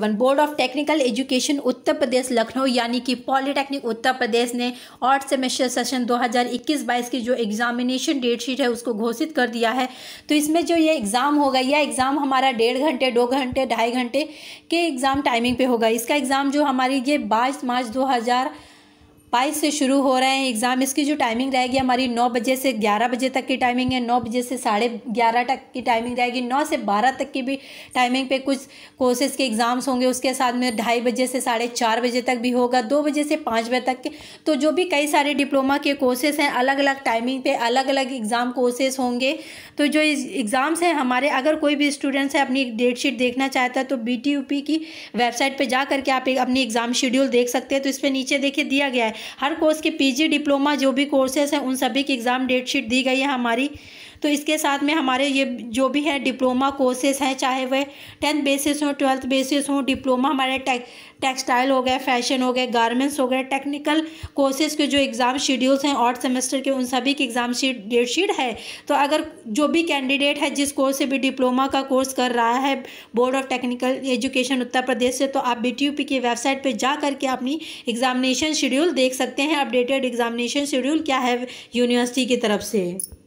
one board of technical education Uttar Pradesh Lucknow यानी कि polytechnic उत्तर प्रदेश ने आठ सेमेस्टर सेशन 2021-22 की जो एग्जामिनेशन डेट शीट है उसको घोषित कर दिया है तो इसमें जो ये एग्ज़ाम होगा यह एग्ज़ाम हमारा डेढ़ घंटे दो घंटे ढाई घंटे के एग्ज़ाम टाइमिंग पे होगा इसका एग्ज़ाम जो हमारी ये बाईस मार्च दो हज़ार बाईस से शुरू हो रहे हैं एग्ज़ाम इसकी जो टाइमिंग रहेगी हमारी नौ बजे से ग्यारह बजे तक की टाइमिंग है नौ बजे से साढ़े ग्यारह तक की टाइमिंग रहेगी नौ से बारह तक की भी टाइमिंग पे कुछ कोर्सेज़ के एग्ज़ाम्स होंगे उसके साथ में ढाई बजे से साढ़े चार बजे तक भी होगा दो बजे से पाँच बजे तक के तो जो भी कई सारे डिप्लोमा के कोर्सेज़ हैं अलग अलग टाइमिंग पर अलग अलग एग्ज़ाम कोर्सेज़ होंगे तो जो एग्ज़ाम्स हैं हमारे अगर कोई भी स्टूडेंट्स है अपनी डेट शीट देखना चाहता है तो बी की वेबसाइट पर जा करके आप अपनी एग्ज़ाम शेड्यूल देख सकते हैं तो इस पर नीचे देखिए दिया गया है हर कोर्स के पीजी डिप्लोमा जो भी कोर्सेस हैं उन सभी की एग्ज़ाम डेट शीट दी गई है हमारी तो इसके साथ में हमारे ये जो भी है डिप्लोमा कोर्सेज हैं चाहे वह टेंथ बेसिस हों ट्वेल्थ बेसिस हों डिप्लोमा हमारे टेक्सटाइल हो गए फैशन हो गए गारमेंट्स हो गए टेक्निकल कोर्सेज के जो एग्ज़ाम शेड्यूल्स हैं और सेमेस्टर के उन सभी की एग्ज़ाम शीट डेट शीट है तो अगर जो भी कैंडिडेट है जिस कोर्स से भी डिप्लोमा का कोर्स कर रहा है board of technical education Uttar Pradesh से तो आप बी की वेबसाइट पर जा करके अपनी एग्ज़ामिनेशन शेड्यूल देख सकते हैं अपडेटेड एग्ज़ामिनेशन शेड्यूल क्या है यूनिवर्सिटी की तरफ से